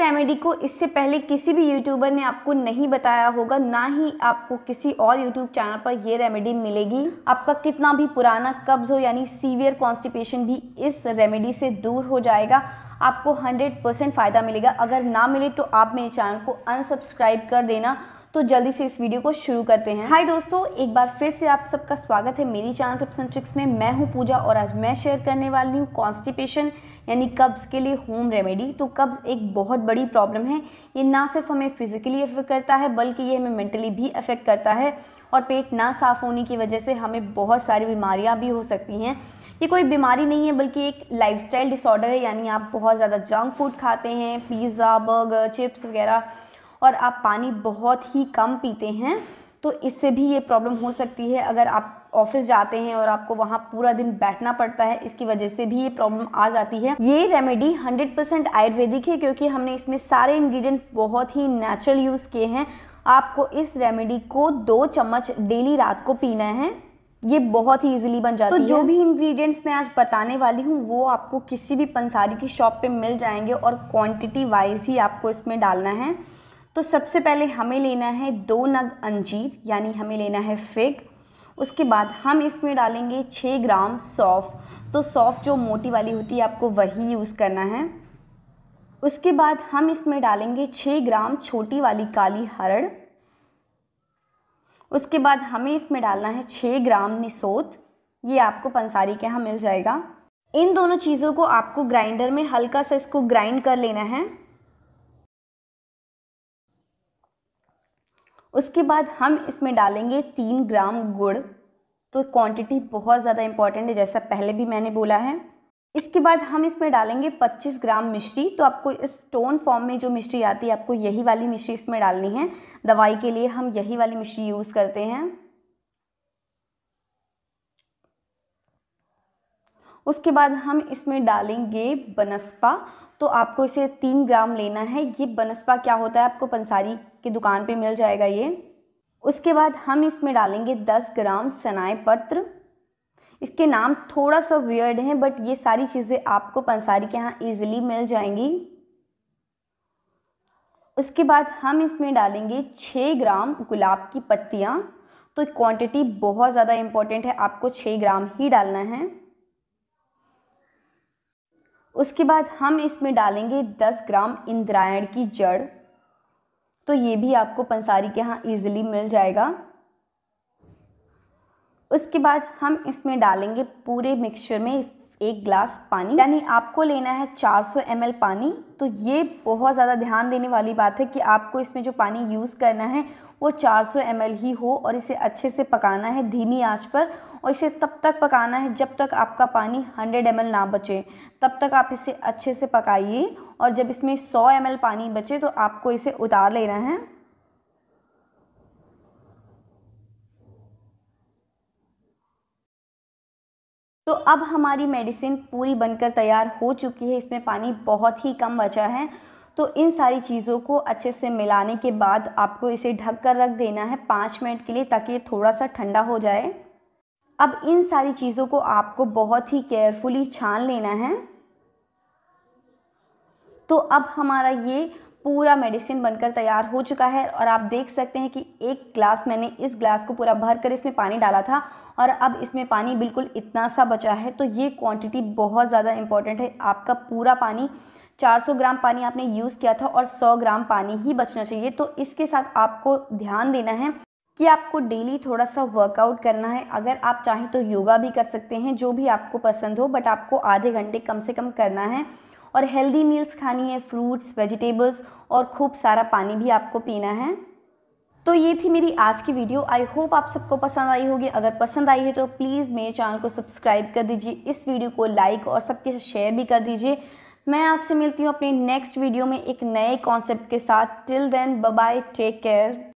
remedy को इससे पहले किसी भी यूट्यूबर ने आपको नहीं बताया होगा ना ही आपको किसी और यूट्यूब चैनल पर यह रेमेडी मिलेगी आपका कितना भी पुराना कब्ज हो यानी सीवियर कॉन्स्टिपेशन भी इस रेमेडी से दूर हो जाएगा आपको 100 परसेंट फ़ायदा मिलेगा अगर ना मिले तो आप मेरे चैनल को अनसब्सक्राइब कर देना तो जल्दी से इस वीडियो को शुरू करते हैं हाय दोस्तों एक बार फिर से आप सबका स्वागत है मेरी चैनल टिप्स एंड ट्रिक्स में मैं हूं पूजा और आज मैं शेयर करने वाली हूं कॉन्स्टिपेशन यानी कब्ज़ के लिए होम रेमेडी तो कब्ज़ एक बहुत बड़ी प्रॉब्लम है ये ना सिर्फ हमें फिज़िकली अफेक्ट करता है बल्कि ये हमें मेंटली भी अफेक्ट करता है और पेट ना साफ़ होने की वजह से हमें बहुत सारी बीमारियाँ भी हो सकती हैं ये कोई बीमारी नहीं है बल्कि एक लाइफस्टाइल डिसऑर्डर है यानी आप बहुत ज़्यादा जंक फूड खाते हैं पिज़्ज़ा बर्गर चिप्स वगैरह और आप पानी बहुत ही कम पीते हैं तो इससे भी ये प्रॉब्लम हो सकती है अगर आप ऑफिस जाते हैं और आपको वहाँ पूरा दिन बैठना पड़ता है इसकी वजह से भी ये प्रॉब्लम आ जाती है ये रेमेडी 100% आयुर्वेदिक है क्योंकि हमने इसमें सारे इंग्रेडिएंट्स बहुत ही नेचुरल यूज़ किए हैं आपको इस रेमेडी को दो चम्मच डेली रात को पीना है ये बहुत ही इजीली बन जाती तो है जो भी इंग्रेडिएंट्स मैं आज बताने वाली हूँ वो आपको किसी भी पंसारी की शॉप पे मिल जाएंगे और क्वांटिटी वाइज ही आपको इसमें डालना है तो सबसे पहले हमें लेना है दो नग अंजीर यानी हमें लेना है फिग उसके बाद हम इसमें डालेंगे छः ग्राम सौफ़ तो सौफ़ जो मोटी वाली होती है आपको वही यूज़ करना है उसके बाद हम इसमें डालेंगे छः ग्राम छोटी वाली काली हरड़ उसके बाद हमें इसमें डालना है छः ग्राम निसोत ये आपको पंसारी के यहाँ मिल जाएगा इन दोनों चीज़ों को आपको ग्राइंडर में हल्का सा इसको ग्राइंड कर लेना है उसके बाद हम इसमें डालेंगे तीन ग्राम गुड़ तो क्वांटिटी बहुत ज़्यादा इंपॉर्टेंट है जैसा पहले भी मैंने बोला है इसके बाद हम इसमें डालेंगे 25 ग्राम मिश्री तो आपको इस टोन फॉर्म में जो मिश्री आती है आपको यही वाली मिश्री इसमें डालनी है दवाई के लिए हम यही वाली मिश्री यूज़ करते हैं उसके बाद हम इसमें डालेंगे बनस्पा तो आपको इसे तीन ग्राम लेना है ये बनस्पा क्या होता है आपको पंसारी की दुकान पे मिल जाएगा ये उसके बाद हम इसमें डालेंगे दस ग्राम सनाए पत्र इसके नाम थोड़ा सा वियर्ड हैं बट ये सारी चीज़ें आपको पंसारी के यहाँ ईजिली मिल जाएंगी उसके बाद हम इसमें डालेंगे छः ग्राम गुलाब की पत्तियाँ तो क्वांटिटी बहुत ज़्यादा इम्पॉर्टेंट है आपको छः ग्राम ही डालना है उसके बाद हम इसमें डालेंगे 10 ग्राम इंद्रायण की जड़ तो ये भी आपको पंसारी के यहाँ ईजिली मिल जाएगा उसके बाद हम इसमें डालेंगे पूरे मिक्सचर में एक ग्लास पानी यानी आपको लेना है 400 सौ पानी तो ये बहुत ज़्यादा ध्यान देने वाली बात है कि आपको इसमें जो पानी यूज़ करना है वो 400 सौ ही हो और इसे अच्छे से पकाना है धीमी आंच पर और इसे तब तक पकाना है जब तक आपका पानी 100 एम ना बचे तब तक आप इसे अच्छे से पकाइए और जब इसमें 100 एम पानी बचे तो आपको इसे उतार लेना है तो अब हमारी मेडिसिन पूरी बनकर तैयार हो चुकी है इसमें पानी बहुत ही कम बचा है तो इन सारी चीज़ों को अच्छे से मिलाने के बाद आपको इसे ढक कर रख देना है पाँच मिनट के लिए ताकि ये थोड़ा सा ठंडा हो जाए अब इन सारी चीज़ों को आपको बहुत ही केयरफुली छान लेना है तो अब हमारा ये पूरा मेडिसिन बनकर तैयार हो चुका है और आप देख सकते हैं कि एक ग्लास मैंने इस ग्लास को पूरा भर कर इसमें पानी डाला था और अब इसमें पानी बिल्कुल इतना सा बचा है तो ये क्वांटिटी बहुत ज़्यादा इंपॉर्टेंट है आपका पूरा पानी 400 ग्राम पानी आपने यूज़ किया था और 100 ग्राम पानी ही बचना चाहिए तो इसके साथ आपको ध्यान देना है कि आपको डेली थोड़ा सा वर्कआउट करना है अगर आप चाहें तो योगा भी कर सकते हैं जो भी आपको पसंद हो बट आपको आधे घंटे कम से कम करना है और हेल्दी मील्स खानी है फ्रूट्स वेजिटेबल्स और खूब सारा पानी भी आपको पीना है तो ये थी मेरी आज की वीडियो आई होप आप सबको पसंद आई होगी अगर पसंद आई है तो प्लीज़ मेरे चैनल को सब्सक्राइब कर दीजिए इस वीडियो को लाइक और सबके साथ शेयर भी कर दीजिए मैं आपसे मिलती हूँ अपने नेक्स्ट वीडियो में एक नए कॉन्सेप्ट के साथ till then bye take care